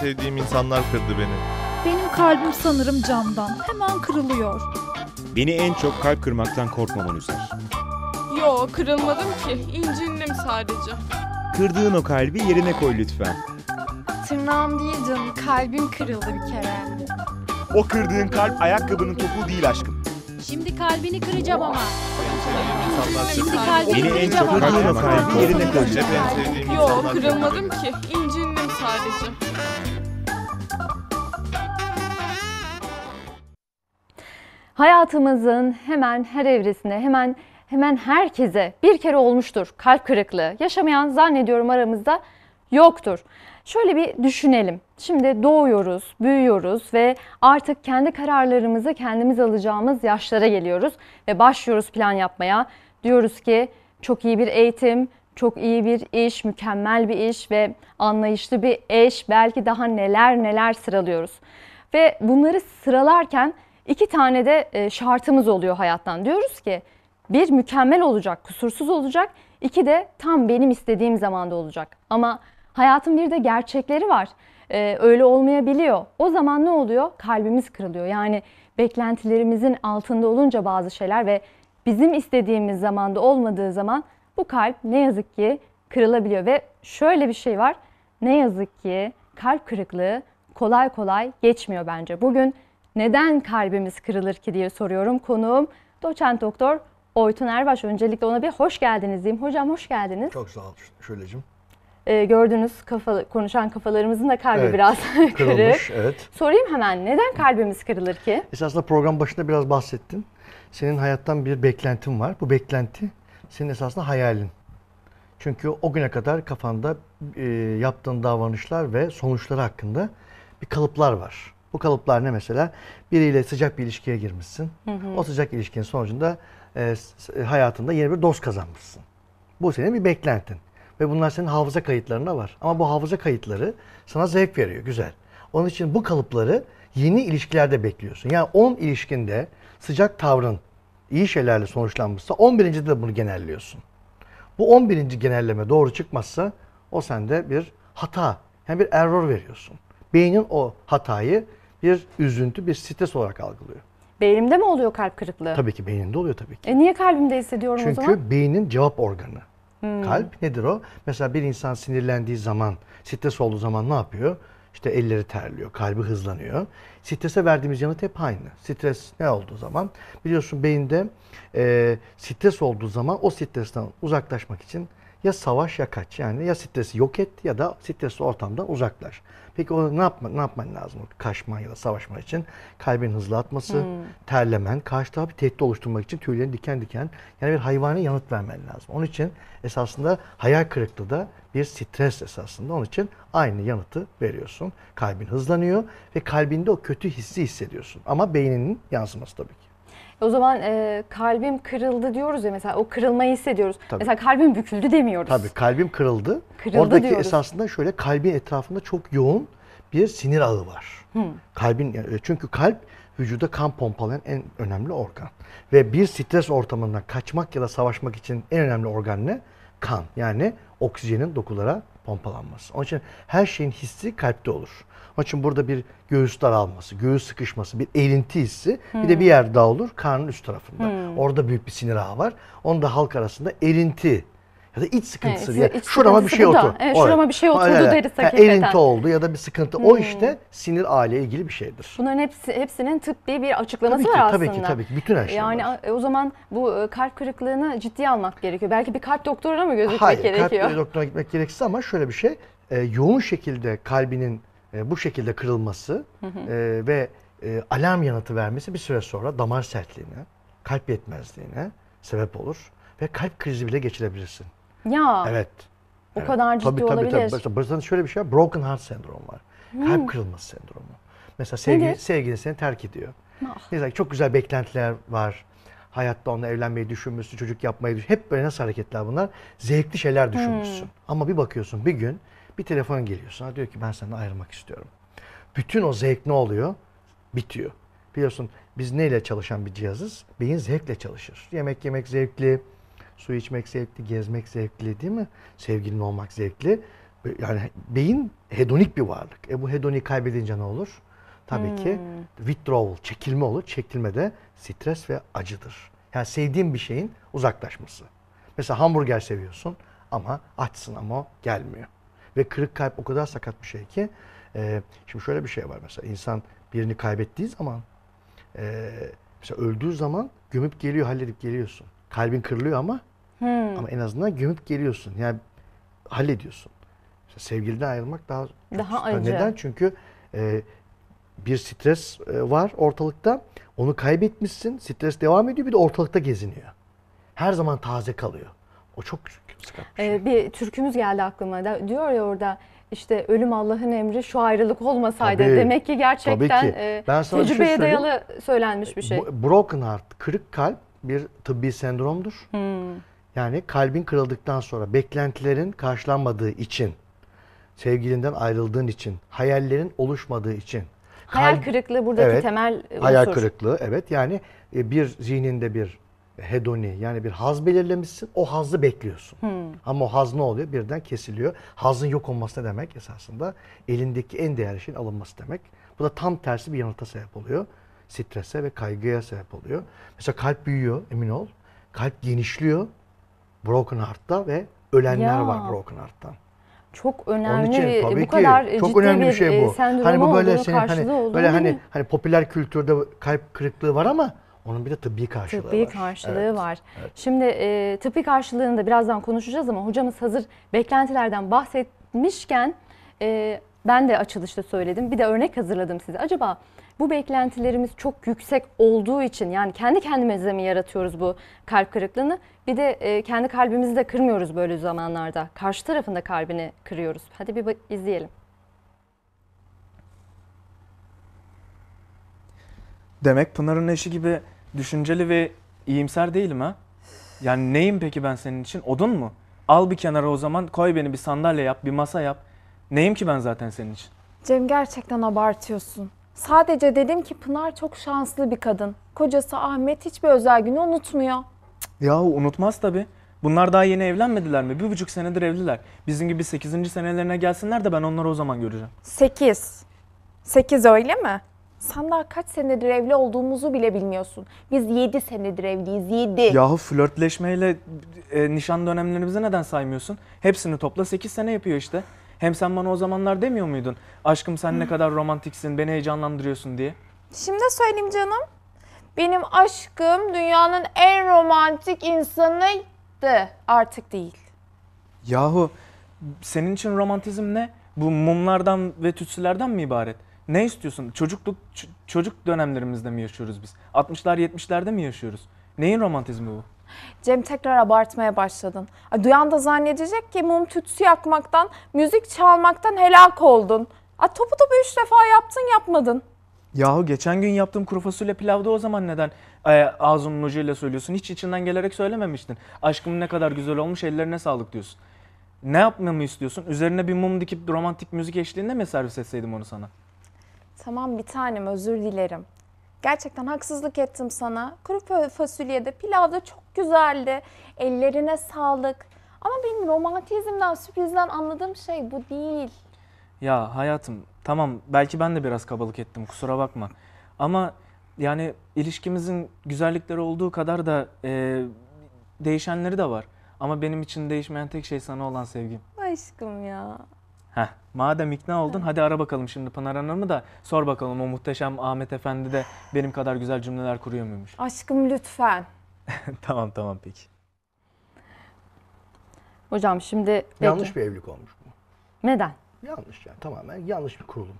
sevdiğim insanlar kırdı beni. Benim kalbim sanırım camdan. Hemen kırılıyor. Beni en çok kalp kırmaktan korkmaman üzer. Yo kırılmadım ki. İncindim sadece. Kırdığın o kalbi yerine koy lütfen. Tırnağım değil canım. Kalbim kırıldı bir kere. O kırdığın kalp ayakkabının topuğu değil aşkım. Şimdi kalbini kıracağım ama. Şimdi kalbini Beni en kıracağım çok ama. kırdığın o kalbi yerine koy lütfen. Yo kırılmadım ki. İncindim sadece. Hayatımızın hemen her evresine, hemen hemen herkese bir kere olmuştur kalp kırıklığı. Yaşamayan zannediyorum aramızda yoktur. Şöyle bir düşünelim. Şimdi doğuyoruz, büyüyoruz ve artık kendi kararlarımızı kendimiz alacağımız yaşlara geliyoruz ve başlıyoruz plan yapmaya. Diyoruz ki çok iyi bir eğitim, çok iyi bir iş, mükemmel bir iş ve anlayışlı bir eş, belki daha neler neler sıralıyoruz. Ve bunları sıralarken iki tane de e, şartımız oluyor hayattan. Diyoruz ki bir mükemmel olacak, kusursuz olacak. İki de tam benim istediğim zamanda olacak. Ama hayatın bir de gerçekleri var. Ee, öyle olmayabiliyor. O zaman ne oluyor? Kalbimiz kırılıyor. Yani beklentilerimizin altında olunca bazı şeyler ve bizim istediğimiz zamanda olmadığı zaman bu kalp ne yazık ki kırılabiliyor. Ve şöyle bir şey var. Ne yazık ki kalp kırıklığı kolay kolay geçmiyor bence. Bugün neden kalbimiz kırılır ki diye soruyorum. Konuğum doçent doktor Oytun Erbaş. Öncelikle ona bir hoş geldiniz diyeyim. Hocam hoş geldiniz. Çok sağ ol Şöyleciğim. Ee, gördüğünüz kafa, konuşan kafalarımızın da kalbi evet, biraz kırılmış, kırık. Evet. Sorayım hemen neden kalbimiz kırılır ki? Esasında program başında biraz bahsettin. Senin hayattan bir beklentin var. Bu beklenti senin esasında hayalin. Çünkü o güne kadar kafanda e, yaptığın davranışlar ve sonuçları hakkında bir kalıplar var. Bu kalıplar ne mesela? Biriyle sıcak bir ilişkiye girmişsin. Hı hı. O sıcak ilişkinin sonucunda e, e hayatında yeni bir dost kazanmışsın. Bu senin bir beklentin. Ve bunlar senin hafıza kayıtlarına var. Ama bu hafıza kayıtları sana zevk veriyor. Güzel. Onun için bu kalıpları yeni ilişkilerde bekliyorsun. Yani 10 ilişkinde sıcak tavrın iyi şeylerle sonuçlanmışsa 11. de bunu genelliyorsun. Bu 11. genelleme doğru çıkmazsa o sende bir hata, yani bir error veriyorsun. Beynin o hatayı bir üzüntü, bir stres olarak algılıyor. Beynimde mi oluyor kalp kırıklığı? Tabii ki beyninde oluyor tabii ki. E niye kalbimde hissediyorum Çünkü o zaman? Çünkü beynin cevap organı. Hmm. Kalp nedir o? Mesela bir insan sinirlendiği zaman, stres olduğu zaman ne yapıyor? İşte elleri terliyor, kalbi hızlanıyor. Strese verdiğimiz yanıt hep aynı. Stres ne olduğu zaman? Biliyorsun beyinde e, stres olduğu zaman o stresten uzaklaşmak için ya savaş ya kaç. Yani ya stresi yok et ya da stresli ortamdan uzaklaş. Peki onu ne, yapma, ne yapman lazım? Kaçman ya da savaşman için kalbin hızlı atması, hmm. terlemen, karşı tarafa bir tehdit oluşturmak için tüylerini diken diken yani bir hayvanı yanıt vermen lazım. Onun için esasında hayal kırıklığı da bir stres esasında. Onun için aynı yanıtı veriyorsun. Kalbin hızlanıyor ve kalbinde o kötü hissi hissediyorsun. Ama beyninin yansıması tabii ki. O zaman e, kalbim kırıldı diyoruz ya mesela o kırılmayı hissediyoruz. Tabii. Mesela kalbim büküldü demiyoruz. Tabii kalbim kırıldı. kırıldı Oradaki diyoruz. esasında şöyle kalbin etrafında çok yoğun bir sinir ağı var. Hmm. Kalbin e, çünkü kalp vücuda kan pompalayan en önemli organ. Ve bir stres ortamından kaçmak ya da savaşmak için en önemli organ ne? Kan. Yani oksijenin dokulara pompalanması. Onun için her şeyin hissi kalpte olur maçın burada bir göğüs daralması, göğüs sıkışması, bir eğrinti hissi. Hmm. Bir de bir yer daha olur karnın üst tarafında. Hmm. Orada büyük bir sinir ağı var. Onu da halk arasında erinti ya da iç sıkıntısı evet, ya şurama bir şey oturdu. Evet, şurama bir şey oturdu deriz hakikaten. Yani erinti oldu ya da bir sıkıntı. Hmm. O işte sinir aile ilgili bir şeydir. Bunların hepsi hepsinin tıbbi bir açıklaması tabii ki, var tabii aslında. Tabii ki tabii ki bütün her şey. Yani var. E, o zaman bu e, kalp kırıklığını ciddiye almak gerekiyor. Belki bir kalp doktoruna mı gözükmek Hayır, gerekiyor? Hayır kalp doktoruna gitmek gerekirse ama şöyle bir şey e, yoğun şekilde kalbinin e, bu şekilde kırılması e, ve e, alarm yanıtı vermesi bir süre sonra damar sertliğine, kalp yetmezliğine sebep olur ve kalp krizi bile geçirebilirsin. Ya. Evet. O evet. kadar ciddi tabii, tabii, olabilir. Tabii tabii. Mesela şöyle bir şey var. Broken heart sendromu var. Hmm. Kalp kırılması sendromu. Mesela sevgili, sevgilin seni terk ediyor. Ah. Neyse çok güzel beklentiler var. Hayatta onunla evlenmeyi düşünmüşsün, çocuk yapmayı düşünmüşsün. Hep böyle nasıl hareketler bunlar? Zevkli şeyler düşünmüşsün. Hmm. Ama bir bakıyorsun bir gün bir telefon geliyor sana diyor ki ben senden ayrılmak istiyorum. Bütün o zevk ne oluyor? Bitiyor. Biliyorsun biz neyle çalışan bir cihazız? Beyin zevkle çalışır. Yemek yemek zevkli, su içmek zevkli, gezmek zevkli değil mi? Sevgilin olmak zevkli. Yani beyin hedonik bir varlık. E bu hedoni kaybedince ne olur? Tabii hmm. ki withdrawal, çekilme olur. Çekilme de stres ve acıdır. Yani sevdiğin bir şeyin uzaklaşması. Mesela hamburger seviyorsun ama açsın ama gelmiyor. Ve kırık kalp o kadar sakat bir şey ki. E, şimdi şöyle bir şey var mesela. insan birini kaybettiği zaman, e, mesela öldüğü zaman gömüp geliyor, halledip geliyorsun. Kalbin kırılıyor ama hmm. ama en azından gömüp geliyorsun. Yani hallediyorsun. Mesela sevgiliden ayrılmak daha daha acı. Neden? Çünkü e, bir stres e, var ortalıkta. Onu kaybetmişsin. Stres devam ediyor. Bir de ortalıkta geziniyor. Her zaman taze kalıyor. O çok sıkıntı. Ee, şey. bir türkümüz geldi aklıma. Da, diyor ya orada işte ölüm Allah'ın emri şu ayrılık olmasaydı tabii, demek ki gerçekten tabii ki. E, ben sana şey tecrübeye şey dayalı söylenmiş bir şey. Broken heart, kırık kalp bir tıbbi sendromdur. Hmm. Yani kalbin kırıldıktan sonra beklentilerin karşılanmadığı için, sevgilinden ayrıldığın için, hayallerin oluşmadığı için. Hayal kırıklığı buradaki evet, temel unsur. Hayal kırıklığı evet yani e, bir zihninde bir hedoni yani bir haz belirlemişsin. O hazı bekliyorsun. Hmm. Ama o haz ne oluyor? Birden kesiliyor. Hazın yok olması ne demek esasında? Elindeki en değerli şeyin alınması demek. Bu da tam tersi bir yanılta sebep oluyor. Strese ve kaygıya sebep oluyor. Mesela kalp büyüyor emin ol. Kalp genişliyor. Broken Heart'ta ve ölenler ya. var Broken Heart'tan. Çok önemli için, tabii bu ki, kadar çok önemli bir şey e, bu. Hani bu böyle senin hani böyle hani hani popüler kültürde kalp kırıklığı var ama onun bir de tıbbi karşılığı tıbbi var. Tıbbi karşılığı evet. var. Evet. Şimdi e, tıbbi karşılığını da birazdan konuşacağız ama hocamız hazır beklentilerden bahsetmişken e, ben de açılışta söyledim. Bir de örnek hazırladım size. Acaba bu beklentilerimiz çok yüksek olduğu için yani kendi kendimize mi yaratıyoruz bu kalp kırıklığını? Bir de e, kendi kalbimizi de kırmıyoruz böyle zamanlarda. Karşı tarafın da kalbini kırıyoruz. Hadi bir izleyelim. Demek Pınar'ın eşi gibi düşünceli ve iyimser değilim ha. Yani neyim peki ben senin için? Odun mu? Al bir kenara o zaman koy beni bir sandalye yap, bir masa yap. Neyim ki ben zaten senin için? Cem gerçekten abartıyorsun. Sadece dedim ki Pınar çok şanslı bir kadın. Kocası Ahmet hiçbir özel günü unutmuyor. Ya unutmaz tabii. Bunlar daha yeni evlenmediler mi? Bir buçuk senedir evliler. Bizim gibi sekizinci senelerine gelsinler de ben onları o zaman göreceğim. Sekiz. Sekiz öyle mi? Sen daha kaç senedir evli olduğumuzu bile bilmiyorsun. Biz 7 senedir evliyiz. 7. Yahu flörtleşmeyle e, nişan dönemlerimizi neden saymıyorsun? Hepsini topla 8 sene yapıyor işte. Hem sen bana o zamanlar demiyor muydun? Aşkım sen ne kadar romantiksin, beni heyecanlandırıyorsun diye. Şimdi söyleyeyim canım. Benim aşkım dünyanın en romantik insanıydı. Artık değil. Yahu senin için romantizm ne? Bu mumlardan ve tütsülerden mi ibaret? Ne istiyorsun? Çocukluk çocuk dönemlerimizde mi yaşıyoruz biz? 60'lar 70'lerde mi yaşıyoruz? Neyin romantizmi bu? Cem tekrar abartmaya başladın. Duyan da zannedecek ki mum tütsü yakmaktan, müzik çalmaktan helak oldun. A, topu topu üç defa yaptın yapmadın. Yahu geçen gün yaptığım kuru fasulye pilavda o zaman neden e, ağzının ucuyla söylüyorsun? Hiç içinden gelerek söylememiştin. Aşkım ne kadar güzel olmuş ellerine sağlık diyorsun. Ne yapmamı istiyorsun? Üzerine bir mum dikip romantik müzik eşliğinde mi servis etseydim onu sana? Tamam bir tanem özür dilerim. Gerçekten haksızlık ettim sana. Kuru fasulyede, pilavda çok güzeldi. Ellerine sağlık. Ama benim romantizmden, sürprizden anladığım şey bu değil. Ya hayatım tamam belki ben de biraz kabalık ettim kusura bakma. Ama yani ilişkimizin güzellikleri olduğu kadar da e, değişenleri de var. Ama benim için değişmeyen tek şey sana olan sevgim. Aşkım ya. Madem ikna oldun hadi ara bakalım şimdi Pınar Hanım'ı da sor bakalım o muhteşem Ahmet Efendi de benim kadar güzel cümleler kuruyor muymuş? Aşkım lütfen. tamam tamam peki. Hocam şimdi... Yanlış peki. bir evlilik olmuş bu. Neden? Yanlış yani tamamen yanlış bir kurulum.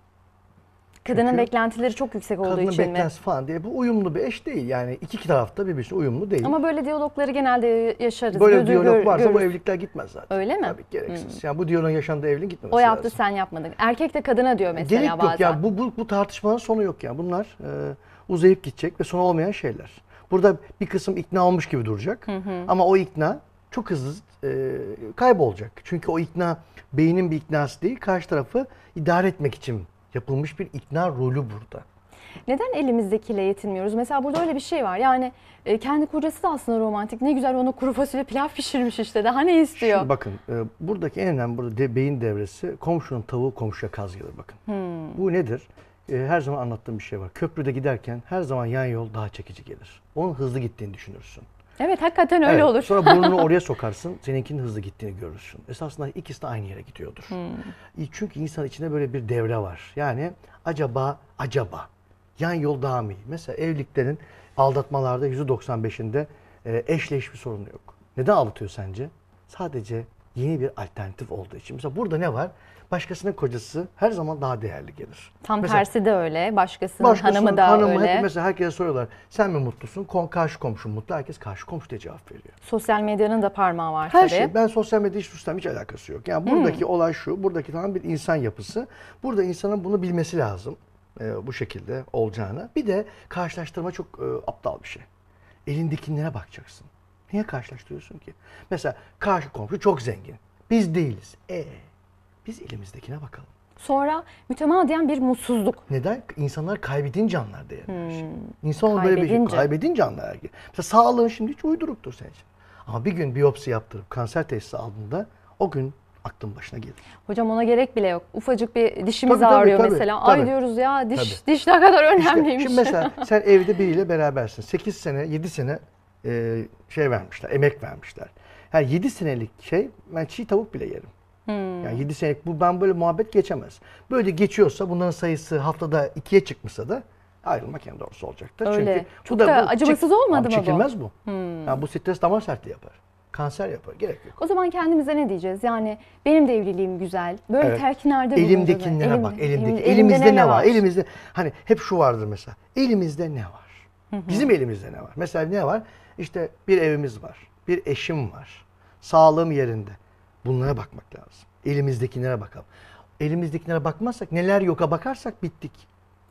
Kadının Çünkü beklentileri çok yüksek olduğu için mi? Kadının beklentisi falan diye. Bu uyumlu bir eş değil. Yani iki tarafta birbirine uyumlu değil. Ama böyle diyalogları genelde yaşarız. Böyle Gözü, diyalog gör, varsa görürüz. bu evlilikler gitmez zaten. Öyle mi? Tabii gereksiz. Hmm. Yani bu diyalogun yaşandığı evliliğin gitmemesi lazım. O yaptı lazım. sen yapmadın. Erkek de kadına diyor mesela Gerek bazen. Gerek yok ya. Bu, bu, bu tartışmanın sonu yok yani. Bunlar e, uzayıp gidecek ve sonu olmayan şeyler. Burada bir kısım ikna olmuş gibi duracak. Hı hı. Ama o ikna çok hızlı e, kaybolacak. Çünkü o ikna beynin bir iknası değil, karşı tarafı idare etmek için yapılmış bir ikna rolü burada. Neden elimizdekiyle yetinmiyoruz? Mesela burada öyle bir şey var. Yani e, kendi kocası da aslında romantik. Ne güzel ona kuru fasulye pilav pişirmiş işte. Daha ne istiyor? Şimdi bakın e, buradaki en önemli burada de, beyin devresi komşunun tavuğu komşuya kaz gelir bakın. Hmm. Bu nedir? E, her zaman anlattığım bir şey var. Köprüde giderken her zaman yan yol daha çekici gelir. Onun hızlı gittiğini düşünürsün. Evet hakikaten öyle evet. olur. Sonra burnunu oraya sokarsın. Seninkinin hızlı gittiğini görürsün. Esasında ikisi de aynı yere gidiyordur. Hmm. Çünkü insan içinde böyle bir devre var. Yani acaba acaba yan yol daha mı iyi? Mesela evliliklerin aldatmalarda %95'inde eşle hiçbir sorunu yok. Neden aldatıyor sence? Sadece yeni bir alternatif olduğu için. Mesela burada ne var? başkasının kocası her zaman daha değerli gelir. Tam mesela, tersi de öyle. Başkasının, başkasının hanımı da hanımı öyle. Hep mesela herkese soruyorlar. Sen mi mutlusun? Kon, karşı komşun mutlu. Herkes karşı komşu diye cevap veriyor. Sosyal medyanın da parmağı var her tabii. şey. Ben sosyal medya hiç tutsam hiç alakası yok. Yani hmm. buradaki hmm. olay şu. Buradaki tam bir insan yapısı. Burada insanın bunu bilmesi lazım. E, bu şekilde olacağını. Bir de karşılaştırma çok e, aptal bir şey. Elindekilere bakacaksın. Niye karşılaştırıyorsun ki? Mesela karşı komşu çok zengin. Biz değiliz. Eee? Biz elimizdekine bakalım. Sonra mütemadiyen bir mutsuzluk. Neden? İnsanlar kaybedince anlar değerini. Hmm. İnsan böyle bir şey kaybedince anlar. Mesela sağlığın şimdi hiç uyduruktur senin için. Ama bir gün biyopsi yaptırıp kanser teşhisi aldığında o gün aklın başına gelir. Hocam ona gerek bile yok. Ufacık bir dişimiz tabii, ağrıyor tabii, mesela. Tabii, Ay diyoruz ya diş diş ne kadar önemliymiş. İşte, şimdi mesela sen evde biriyle berabersin. 8 sene 7 sene e, şey vermişler emek vermişler. Yani 7 senelik şey ben çiğ tavuk bile yerim. Hmm. Yani 7 senelik bu ben böyle muhabbet geçemez. Böyle geçiyorsa bunların sayısı haftada 2'ye çıkmışsa da ayrılmak en doğrusu olacaktır. Öyle. Çünkü Çok bu da, da acımasız çek, olmadı mı çekilmez bu? bu. Hmm. Yani bu stres damar sertliği yapar kanser yapar. Gerek yok. O zaman kendimize ne diyeceğiz? Yani benim de evliliğim güzel. Böyle evet. terkinlerde Elimdekilere Elim, bak. Elimdeki, elimde, elimizde ne, ne var? var? Elimizde hani hep şu vardır mesela. Elimizde ne var? Bizim elimizde ne var? Mesela ne var? İşte bir evimiz var. Bir eşim var. Sağlığım yerinde. Bunlara bakmak lazım. Elimizdekilere bakalım. Elimizdekilere bakmazsak neler yoka bakarsak bittik.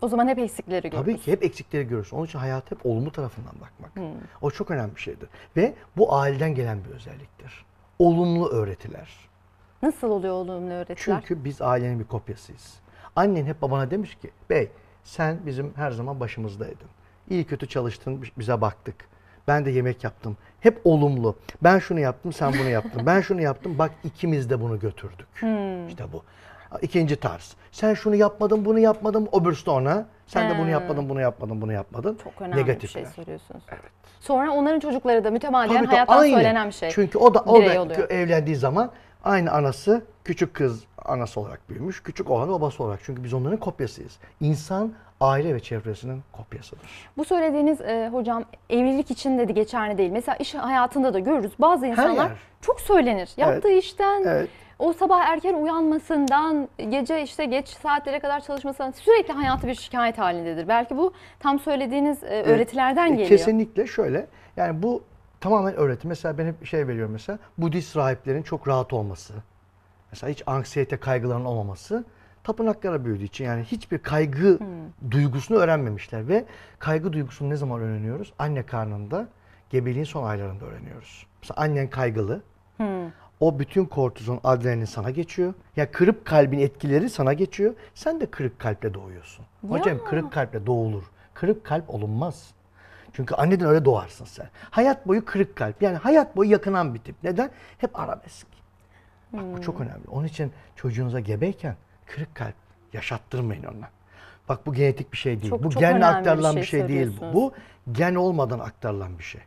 O zaman hep eksikleri görürüz. Tabii ki hep eksikleri görürüz. Onun için hayat hep olumlu tarafından bakmak. Hmm. O çok önemli bir şeydir. Ve bu aileden gelen bir özelliktir. Olumlu öğretiler. Nasıl oluyor olumlu öğretiler? Çünkü biz ailenin bir kopyasıyız. Annen hep babana demiş ki, bey sen bizim her zaman başımızdaydın. İyi kötü çalıştın, bize baktık ben de yemek yaptım. Hep olumlu. Ben şunu yaptım, sen bunu yaptın. ben şunu yaptım, bak ikimiz de bunu götürdük. Hmm. İşte bu. İkinci tarz. Sen şunu yapmadın, bunu yapmadın, öbürsü de ona. Sen hmm. de bunu hmm. yapmadın, bunu yapmadın, bunu yapmadın. Çok önemli Negatif bir şey söylüyorsunuz. Evet. Sonra onların çocukları da mütemadiyen tabii, hayattan aynı. söylenen bir şey. Çünkü o da, o da evlendiği zaman aynı anası küçük kız anası olarak büyümüş, küçük oğlan babası olarak. Çünkü biz onların kopyasıyız. İnsan aile ve çevresinin kopyasıdır. Bu söylediğiniz e, hocam evlilik için dedi geçerli değil. Mesela iş hayatında da görürüz. Bazı insanlar çok söylenir. Yaptığı evet. işten evet. o sabah erken uyanmasından, gece işte geç saatlere kadar çalışmasından sürekli hayatı bir şikayet halindedir. Belki bu tam söylediğiniz e, öğretilerden evet. geliyor. Kesinlikle şöyle. Yani bu tamamen öğreti. Mesela ben hep şey veriyorum mesela Budist rahiplerin çok rahat olması. Mesela hiç anksiyete kaygılarının olmaması tapınaklara büyüdüğü için yani hiçbir kaygı hmm. duygusunu öğrenmemişler ve kaygı duygusunu ne zaman öğreniyoruz? Anne karnında gebeliğin son aylarında öğreniyoruz. Mesela annen kaygılı. Hmm. O bütün kortizon, adrenalin sana geçiyor. Ya yani kırık kalbin etkileri sana geçiyor. Sen de kırık kalple doğuyorsun. Ya. Hocam kırık kalple doğulur. Kırık kalp olunmaz. Çünkü anneden öyle doğarsın sen. Hayat boyu kırık kalp. Yani hayat boyu yakınan bir tip. Neden? Hep arabesk. Bak hmm. bu çok hmm. önemli. Onun için çocuğunuza gebeyken Kırık kalp yaşattırmayın ona. Bak bu genetik bir şey değil. Çok, bu çok genle aktarılan bir şey, bir şey değil. Bu gen olmadan aktarılan bir şey.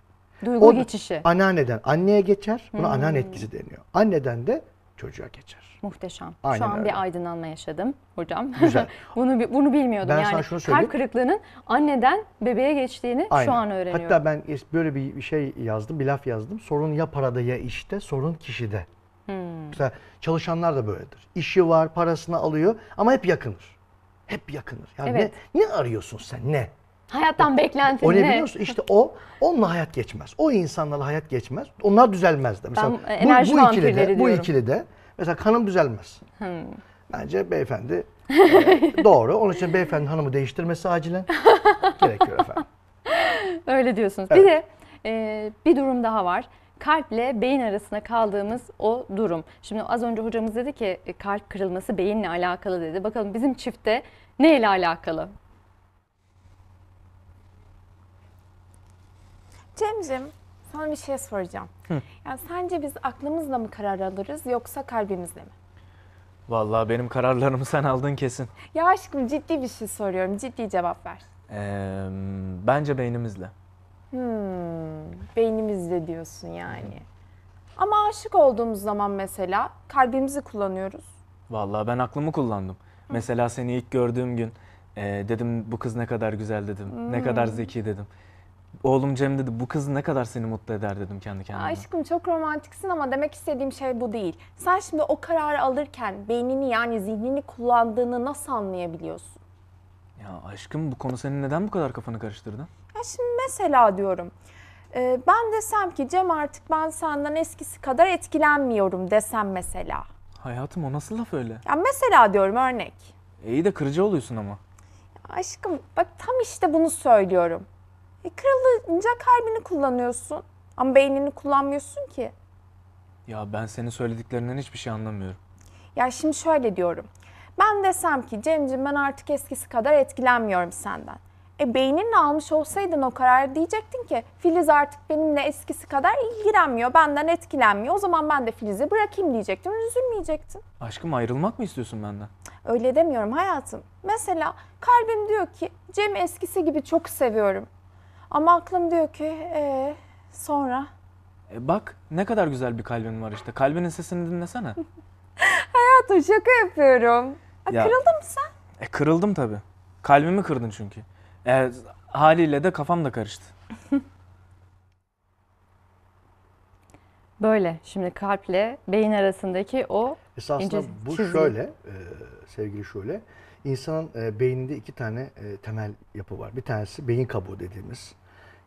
Duygu o, geçişi. Anneanneden anneye geçer. Buna hmm. anneanne etkisi deniyor. Anneden de çocuğa geçer. Muhteşem. Aynen Şu an öyle. bir aydınlanma yaşadım hocam. Güzel. bunu bunu bilmiyordum ben yani. Sana şunu kalp kırıklığının anneden bebeğe geçtiğini Aynen. şu an öğreniyorum. Hatta ben böyle bir şey yazdım, bir laf yazdım. Sorun ya parada ya işte, sorun kişide. Hmm. Mesela çalışanlar da böyledir. İşi var, parasını alıyor ama hep yakınır. Hep yakınır. Yani evet. ne, ne arıyorsun sen ne? Hayattan beklentin o ne? biliyorsun? İşte o, onunla hayat geçmez. O insanlarla hayat geçmez. Onlar düzelmez de. Mesela ben e, bu, bu ikili de, diyorum. bu ikili de mesela kanım düzelmez. Hmm. Bence beyefendi e, doğru. Onun için beyefendi hanımı değiştirmesi acilen gerekiyor efendim. Öyle diyorsunuz. Evet. Bir de e, bir durum daha var kalple beyin arasında kaldığımız o durum. Şimdi az önce hocamız dedi ki e, kalp kırılması beyinle alakalı dedi. Bakalım bizim çifte ne ile alakalı? Cemcim sana bir şey soracağım. Hı. Yani sence biz aklımızla mı karar alırız yoksa kalbimizle mi? Vallahi benim kararlarımı sen aldın kesin. Ya aşkım ciddi bir şey soruyorum. Ciddi cevap ver. Ee, bence beynimizle. Hmm, beynimizde diyorsun yani. Ama aşık olduğumuz zaman mesela kalbimizi kullanıyoruz. Vallahi ben aklımı kullandım. Mesela seni ilk gördüğüm gün e, dedim bu kız ne kadar güzel dedim. Ne hmm. kadar zeki dedim. Oğlum Cem dedi bu kız ne kadar seni mutlu eder dedim kendi kendime. Aşkım çok romantiksin ama demek istediğim şey bu değil. Sen şimdi o kararı alırken beynini yani zihnini kullandığını nasıl anlayabiliyorsun? Ya aşkım bu konu senin neden bu kadar kafanı karıştırdı? şimdi mesela diyorum e, ben desem ki Cem artık ben senden eskisi kadar etkilenmiyorum desem mesela. Hayatım o nasıl laf öyle? Ya mesela diyorum örnek. İyi de kırıcı oluyorsun ama. aşkım bak tam işte bunu söylüyorum. E, kırılınca kalbini kullanıyorsun ama beynini kullanmıyorsun ki. Ya ben senin söylediklerinden hiçbir şey anlamıyorum. Ya şimdi şöyle diyorum. Ben desem ki Cemciğim ben artık eskisi kadar etkilenmiyorum senden. E beyninle almış olsaydın o karar diyecektin ki Filiz artık benimle eskisi kadar ilgilenmiyor, benden etkilenmiyor. O zaman ben de Filiz'i bırakayım diyecektin, üzülmeyecektin. Aşkım ayrılmak mı istiyorsun benden? Öyle demiyorum hayatım. Mesela kalbim diyor ki Cem eskisi gibi çok seviyorum. Ama aklım diyor ki ee, sonra... E bak ne kadar güzel bir kalbin var işte. Kalbinin sesini dinlesene. Hayatım şaka yapıyorum. E, ya- Kırıldın mı sen? E kırıldım tabii. Kalbimi kırdın çünkü. Evet, haliyle de kafam da karıştı. Böyle şimdi kalple beyin arasındaki o Esasında ince bu çizgi. şöyle, e, sevgili şöyle. İnsanın e, beyninde iki tane e, temel yapı var. Bir tanesi beyin kabuğu dediğimiz,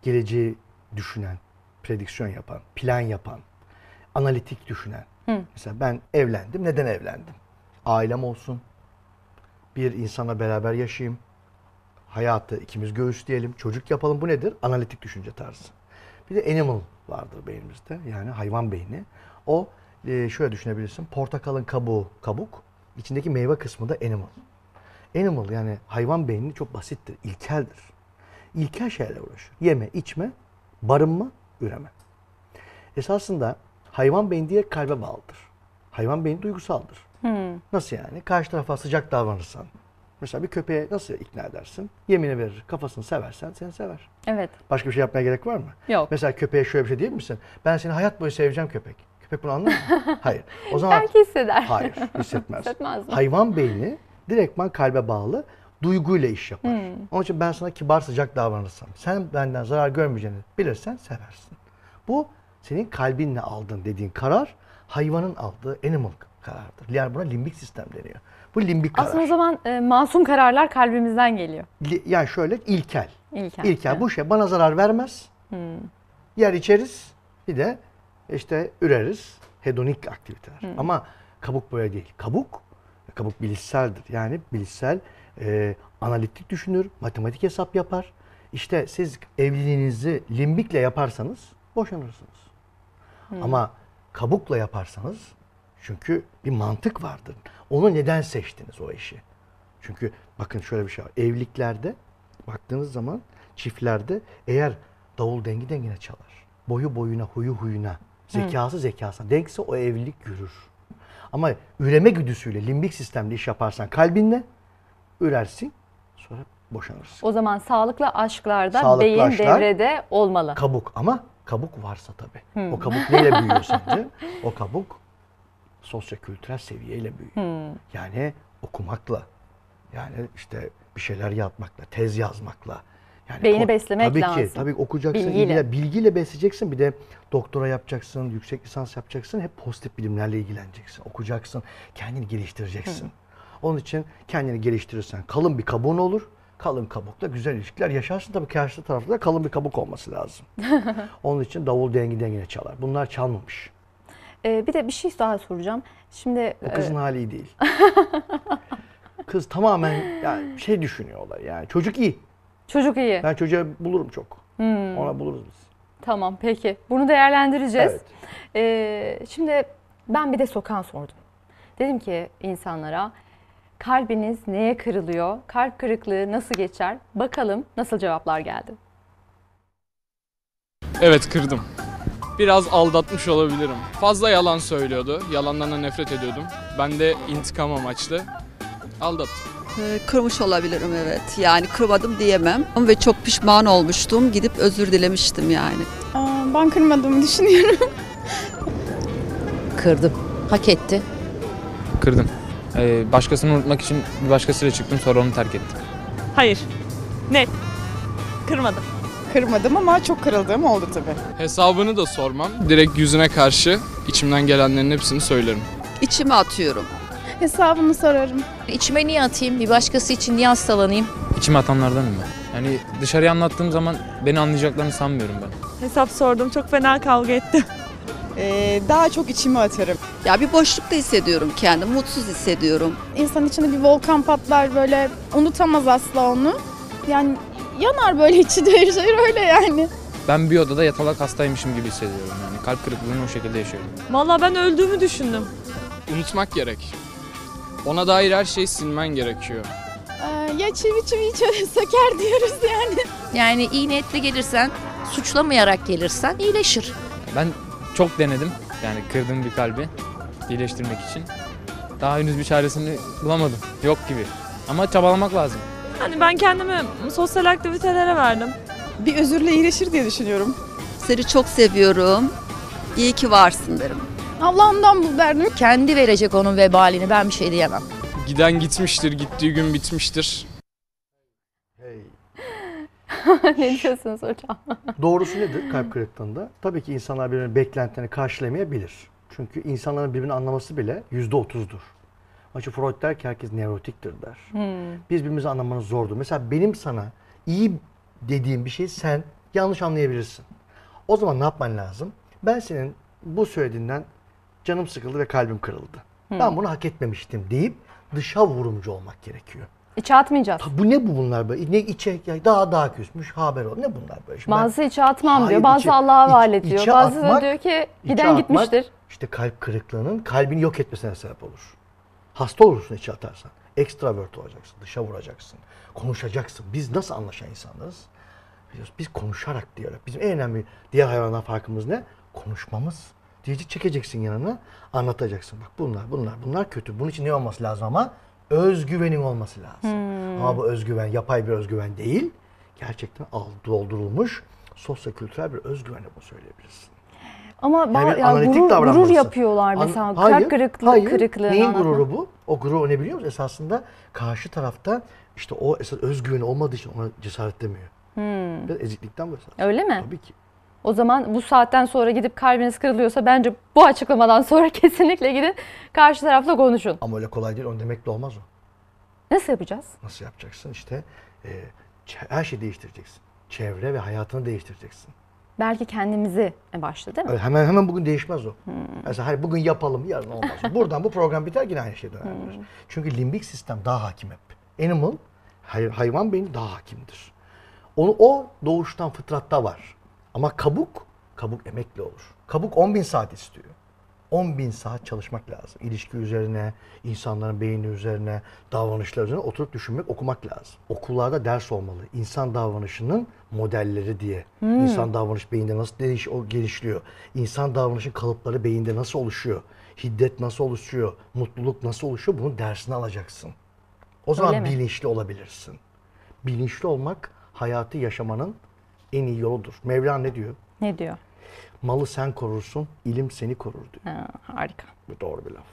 geleceği düşünen, prediksiyon yapan, plan yapan, analitik düşünen. Hı. Mesela ben evlendim, neden evlendim? Ailem olsun, bir insana beraber yaşayayım, hayatı ikimiz göğüsleyelim, çocuk yapalım. Bu nedir? Analitik düşünce tarzı. Bir de animal vardır beynimizde. Yani hayvan beyni. O e, şöyle düşünebilirsin. Portakalın kabuğu kabuk. içindeki meyve kısmı da animal. Animal yani hayvan beyni çok basittir. ilkeldir. İlkel şeylerle uğraşır. Yeme, içme, barınma, üreme. Esasında hayvan beyni diye kalbe bağlıdır. Hayvan beyni duygusaldır. Hmm. Nasıl yani? Karşı tarafa sıcak davranırsan, Mesela bir köpeğe nasıl ikna edersin? Yemini verir, kafasını seversen seni sever. Evet. Başka bir şey yapmaya gerek var mı? Yok. Mesela köpeğe şöyle bir şey diyebilir misin? Ben seni hayat boyu seveceğim köpek. Köpek bunu anlar mı? Hayır. O zaman Belki hisseder. Hayır, hissetmez. hissetmez mi? Hayvan beyni direktman kalbe bağlı duyguyla iş yapar. Hmm. Onun için ben sana kibar sıcak davranırsam, sen benden zarar görmeyeceğini bilirsen seversin. Bu senin kalbinle aldığın dediğin karar hayvanın aldığı animal karardır. Yani buna limbik sistem deniyor. Bu limbik karar. Aslında o zaman e, masum kararlar kalbimizden geliyor. yani şöyle ilkel. İlkel. İlkel. Evet. Bu şey bana zarar vermez. Hmm. Yer içeriz. Bir de işte üreriz. Hedonik aktiviteler. Hmm. Ama kabuk böyle değil. Kabuk, kabuk bilişseldir. Yani bilişsel e, analitik düşünür, matematik hesap yapar. İşte siz evliliğinizi limbikle yaparsanız boşanırsınız. Hmm. Ama kabukla yaparsanız çünkü bir mantık vardır. Onu neden seçtiniz o eşi? Çünkü bakın şöyle bir şey var. Evliliklerde baktığınız zaman çiftlerde eğer davul dengi dengine çalar. Boyu boyuna, huyu huyuna, zekası zekasına denkse o evlilik yürür. Ama üreme güdüsüyle, limbik sistemle iş yaparsan kalbinle ürersin. Sonra boşanırsın. O zaman sağlıklı aşklarda sağlıklı beyin aşklar, devrede olmalı. Kabuk ama kabuk varsa tabii. Hı. O hmm. kabuk neyle büyüyor sence? O kabuk Sosyokültürel kültürel seviyeyle büyüyor. Hmm. Yani okumakla, yani işte bir şeyler yapmakla, tez yazmakla. Yani Beyni beslemek tabii lazım. Tabii ki, tabii okuyacaksın, bilgiyle. Ilgilen, bilgiyle besleyeceksin. Bir de doktora yapacaksın, yüksek lisans yapacaksın. Hep pozitif bilimlerle ilgileneceksin, okuyacaksın, kendini geliştireceksin. Hı. Hmm. Onun için kendini geliştirirsen kalın bir kabuğun olur. Kalın kabukla güzel ilişkiler yaşarsın. Tabii karşı tarafta da kalın bir kabuk olması lazım. Onun için davul dengi dengine çalar. Bunlar çalmamış. Ee, bir de bir şey daha soracağım. Şimdi O e, kızın e... hali değil. Kız tamamen yani şey düşünüyorlar yani çocuk iyi. Çocuk iyi. Ben çocuğa bulurum çok. Hmm. Ona buluruz biz. Tamam peki. Bunu değerlendireceğiz. Evet. Ee, şimdi ben bir de sokan sordum. Dedim ki insanlara kalbiniz neye kırılıyor? Kalp kırıklığı nasıl geçer? Bakalım nasıl cevaplar geldi. Evet kırdım biraz aldatmış olabilirim. Fazla yalan söylüyordu. Yalanlarına nefret ediyordum. Ben de intikam amaçlı aldattım. Ee, kırmış olabilirim evet. Yani kırmadım diyemem. Ve çok pişman olmuştum. Gidip özür dilemiştim yani. Aa, ben kırmadığımı düşünüyorum. Kırdım. Hak etti. Kırdım. Ee, başkasını unutmak için bir başkasıyla çıktım sonra onu terk ettim. Hayır. Net. Kırmadım kırmadım ama çok kırıldığım oldu tabii. Hesabını da sormam. Direkt yüzüne karşı içimden gelenlerin hepsini söylerim. İçime atıyorum. Hesabını sorarım. İçime niye atayım? Bir başkası için niye hastalanayım? İçime atanlardanım ben. Yani dışarıya anlattığım zaman beni anlayacaklarını sanmıyorum ben. Hesap sordum. Çok fena kavga ettim. Ee, daha çok içimi atarım. Ya bir boşlukta hissediyorum kendimi, mutsuz hissediyorum. İnsan içinde bir volkan patlar böyle unutamaz asla onu. Yani yanar böyle içi değişir öyle yani. Ben bir odada yatalak hastaymışım gibi hissediyorum yani. Kalp kırıklığını o şekilde yaşıyorum. Vallahi ben öldüğümü düşündüm. Unutmak gerek. Ona dair her şeyi silmen gerekiyor. Ee, ya çivi çivi içeri söker diyoruz yani. Yani iyi niyetle gelirsen, suçlamayarak gelirsen iyileşir. Ben çok denedim yani kırdığım bir kalbi iyileştirmek için. Daha henüz bir çaresini bulamadım. Yok gibi. Ama çabalamak lazım. Hani ben kendimi sosyal aktivitelere verdim. Bir özürle iyileşir diye düşünüyorum. Seni çok seviyorum. İyi ki varsın derim. Allah'ımdan bu derdim. Kendi verecek onun vebalini ben bir şey diyemem. Giden gitmiştir, gittiği gün bitmiştir. Hey. ne diyorsunuz hocam? Doğrusu nedir kalp kırıklığında? Tabii ki insanlar birbirinin beklentilerini karşılayamayabilir. Çünkü insanların birbirini anlaması bile yüzde otuzdur. Açı Freud der ki herkes nevrotiktir der. Hmm. Biz birbirimizi anlamanız zordur. Mesela benim sana iyi dediğim bir şeyi sen yanlış anlayabilirsin. O zaman ne yapman lazım? Ben senin bu söylediğinden canım sıkıldı ve kalbim kırıldı. Hmm. Ben bunu hak etmemiştim deyip dışa vurumcu olmak gerekiyor. İçe atmayacağız. Ta, bu ne bu bunlar böyle? Ne içe ya daha daha küsmüş haber ol. Ne bunlar böyle? Şimdi bazı ben, içe atmam hayır, diyor. Bazı Allah'a havale diyor. Bazı atmak, diyor ki giden atmak, gitmiştir. İşte kalp kırıklığının kalbini yok etmesine sebep olur. Hasta olursun içe atarsan. Ekstravert olacaksın, dışa vuracaksın, konuşacaksın. Biz nasıl anlaşan insanlarız? Biliyoruz, biz konuşarak diyerek. Bizim en önemli diğer hayvanlar farkımız ne? Konuşmamız. Diyecek çekeceksin yanına, anlatacaksın. Bak bunlar, bunlar, bunlar kötü. Bunun için ne olması lazım ama? Özgüvenin olması lazım. Hmm. Ama bu özgüven yapay bir özgüven değil. Gerçekten doldurulmuş doldurulmuş kültürel bir özgüvenle bunu söyleyebilirsin. Ama ba- yani ya analitik gurur, gurur yapıyorlar mesela. An- hayır, Kalp hayır. kırıklığı. Neyin anlatma. gururu bu? O gurur ne biliyor musun? Esasında karşı tarafta işte o esas özgüveni olmadığı için ona cesaret demiyor. Hmm. Biraz eziklikten bu esas. Öyle mi? Tabii ki. O zaman bu saatten sonra gidip kalbiniz kırılıyorsa bence bu açıklamadan sonra kesinlikle gidin karşı tarafla konuşun. Ama öyle kolay değil. Onu de olmaz o. Nasıl yapacağız? Nasıl yapacaksın? İşte e, her şeyi değiştireceksin. Çevre ve hayatını değiştireceksin belki kendimizi e, başladı değil mi? hemen hemen bugün değişmez o. Hmm. Mesela hani bugün yapalım yarın olmaz. Buradan bu program biter yine aynı şey döner. Hmm. Çünkü limbik sistem daha hakim hep. Animal hay, hayvan beyni daha hakimdir. Onu o doğuştan fıtratta var. Ama kabuk kabuk emekli olur. Kabuk 10 bin saat istiyor. 10 bin saat çalışmak lazım. İlişki üzerine, insanların beyni üzerine, davranışlar üzerine oturup düşünmek, okumak lazım. Okullarda ders olmalı. İnsan davranışının modelleri diye. Hmm. İnsan davranış beyinde nasıl değiş, o gelişliyor? İnsan davranışın kalıpları beyinde nasıl oluşuyor? Hiddet nasıl oluşuyor? Mutluluk nasıl oluşuyor? Bunun dersini alacaksın. O zaman bilinçli olabilirsin. Bilinçli olmak hayatı yaşamanın en iyi yoludur. Mevlana ne diyor? Ne diyor? Malı sen korursun, ilim seni korur diyor. Ha, harika. Bu doğru bir laf.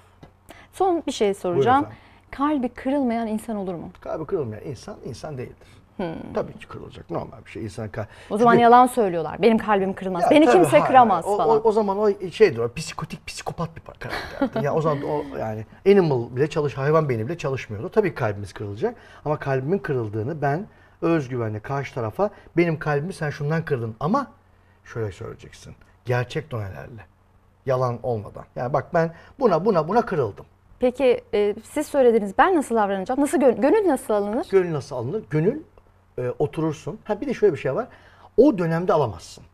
Son bir şey soracağım. Kalbi kırılmayan insan olur mu? Kalbi kırılmayan insan, insan değildir. Hmm. Tabii ki kırılacak. Normal bir şey. İnsan kal- o zaman Şimdi, yalan söylüyorlar. Benim kalbim kırılmaz. Ya, Beni tabii, kimse hayır, kıramaz o, falan. O, o zaman o şeydir. O psikotik, psikopat bir karakter. Ya o zaman o yani animal bile çalış, hayvan beyni bile çalışmıyordu. Tabii kalbimiz kırılacak. Ama kalbimin kırıldığını ben özgüvenle karşı tarafa benim kalbimi sen şundan kırdın ama şöyle söyleyeceksin. Gerçek donelerle. Yalan olmadan. Yani bak ben buna buna buna kırıldım. Peki e, siz söylediniz ben nasıl davranacağım? Nasıl gön- gönül nasıl alınır? Gönül nasıl alınır? Gönül e, oturursun. Ha bir de şöyle bir şey var. O dönemde alamazsın.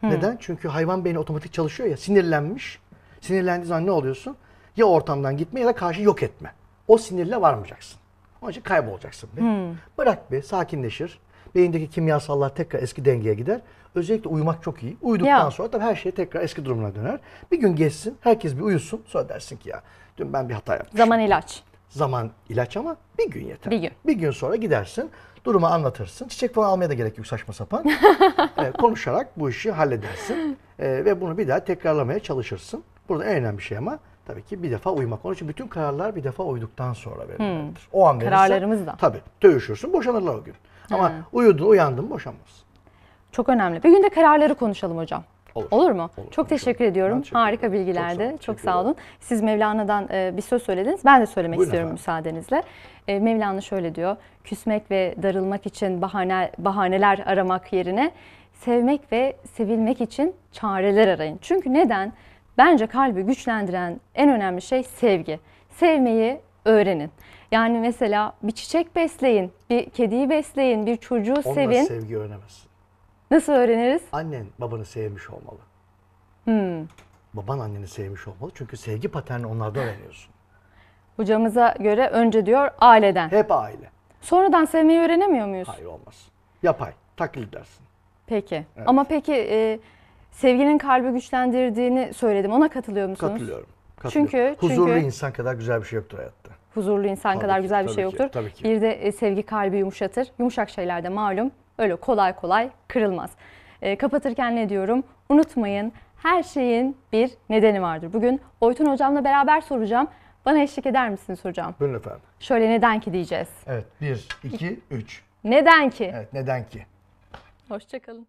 Hmm. Neden? Çünkü hayvan beyni otomatik çalışıyor ya sinirlenmiş. Sinirlendiği zaman ne oluyorsun? Ya ortamdan gitme ya da karşı yok etme. O sinirle varmayacaksın. Onun için kaybolacaksın. Bir. Hmm. Bırak bir sakinleşir. Beyindeki kimyasallar tekrar eski dengeye gider. Özellikle uyumak çok iyi. Uyuduktan ya. sonra tabii her şey tekrar eski durumuna döner. Bir gün geçsin, herkes bir uyusun. Sonra dersin ki ya dün ben bir hata yaptım. Zaman ilaç. Zaman ilaç ama bir gün yeter. Bir gün. Bir gün sonra gidersin, durumu anlatırsın. Çiçek falan almaya da gerek yok saçma sapan. ee, konuşarak bu işi halledersin. Ee, ve bunu bir daha tekrarlamaya çalışırsın. Burada en önemli şey ama tabii ki bir defa uyumak. Onun için bütün kararlar bir defa uyduktan sonra verilir. Hmm. O an verirsen. Kararlarımız da. Tabii. Dövüşürsün, boşanırlar o gün. Ama uyudun, uyandın boşanmazsın. Çok önemli. Bir günde kararları konuşalım hocam. Olur. Olur mu? Olur. Çok teşekkür ediyorum. Teşekkür Harika bilgilerdi. Çok sağ, çok sağ olun. Siz Mevlana'dan e, bir söz söylediniz. Ben de söylemek Buyurun istiyorum efendim. müsaadenizle. E, Mevlana şöyle diyor. Küsmek ve darılmak için bahane bahaneler aramak yerine sevmek ve sevilmek için çareler arayın. Çünkü neden? Bence kalbi güçlendiren en önemli şey sevgi. Sevmeyi öğrenin. Yani mesela bir çiçek besleyin, bir kediyi besleyin, bir çocuğu Onlar sevin. sevgi öğrenemez. Nasıl öğreniriz? Annen babanı sevmiş olmalı. Hmm. Baban anneni sevmiş olmalı. Çünkü sevgi paterni onlardan öğreniyorsun. Hocamıza göre önce diyor aileden. Hep aile. Sonradan sevmeyi öğrenemiyor muyuz? Hayır olmaz. Yapay. Taklit dersin. Peki. Evet. Ama peki e, sevginin kalbi güçlendirdiğini söyledim. Ona katılıyor musunuz? Katılıyorum. katılıyorum. Çünkü Huzurlu çünkü... insan kadar güzel bir şey yoktur hayatta huzurlu insan tabii kadar ki, güzel bir şey yoktur. Ki, tabii ki. Bir de e, sevgi kalbi yumuşatır. Yumuşak şeyler de malum öyle kolay kolay kırılmaz. E, kapatırken ne diyorum? Unutmayın her şeyin bir nedeni vardır. Bugün Oytun Hocam'la beraber soracağım. Bana eşlik eder misiniz hocam? Buyurun efendim. Şöyle neden ki diyeceğiz. Evet. Bir, iki, üç. Neden ki? Evet neden ki? Hoşçakalın.